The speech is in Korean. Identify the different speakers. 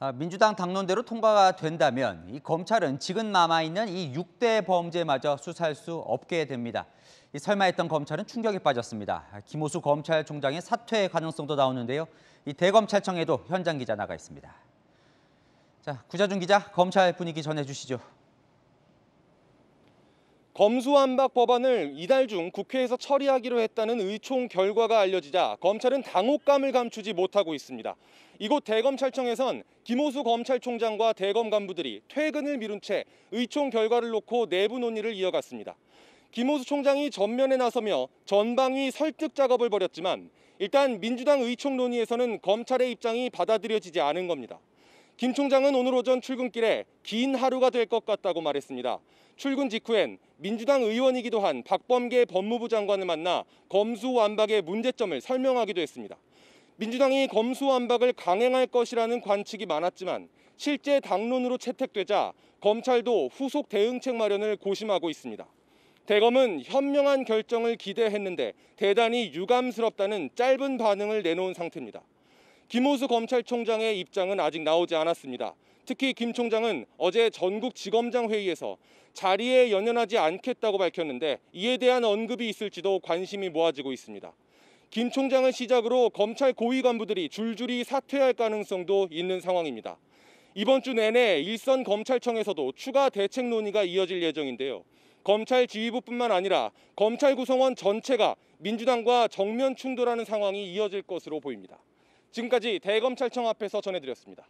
Speaker 1: 아, 민주당 당론대로 통과가 된다면 이 검찰은 지금 남아있는 이 6대 범죄마저 수사할 수 없게 됩니다. 이 설마했던 검찰은 충격에 빠졌습니다. 김호수 검찰총장의 사퇴 가능성도 나오는데요. 이 대검찰청에도 현장 기자 나가 있습니다. 자, 구자준 기자, 검찰 분위기 전해 주시죠.
Speaker 2: 검수완박 법안을 이달 중 국회에서 처리하기로 했다는 의총 결과가 알려지자 검찰은 당혹감을 감추지 못하고 있습니다. 이곳 대검찰청에선 김호수 검찰총장과 대검 간부들이 퇴근을 미룬 채 의총 결과를 놓고 내부 논의를 이어갔습니다. 김호수 총장이 전면에 나서며 전방위 설득 작업을 벌였지만 일단 민주당 의총 논의에서는 검찰의 입장이 받아들여지지 않은 겁니다. 김 총장은 오늘 오전 출근길에 긴 하루가 될 것 같다고 말했습니다. 출근 직후엔 민주당 의원이기도 한 박범계 법무부 장관을 만나 검수완박의 문제점을 설명하기도 했습니다. 민주당이 검수완박을 강행할 것이라는 관측이 많았지만 실제 당론으로 채택되자 검찰도 후속 대응책 마련을 고심하고 있습니다. 대검은 현명한 결정을 기대했는데 대단히 유감스럽다는 짧은 반응을 내놓은 상태입니다. 김호수 검찰총장의 입장은 아직 나오지 않았습니다. 특히 김 총장은 어제 전국 지검장 회의에서 자리에 연연하지 않겠다고 밝혔는데 이에 대한 언급이 있을지도 관심이 모아지고 있습니다. 김 총장을 시작으로 검찰 고위 간부들이 줄줄이 사퇴할 가능성도 있는 상황입니다. 이번 주 내내 일선 검찰청에서도 추가 대책 논의가 이어질 예정인데요. 검찰 지휘부뿐만 아니라 검찰 구성원 전체가 민주당과 정면 충돌하는 상황이 이어질 것으로 보입니다. 지금까지 대검찰청 앞에서 전해드렸습니다.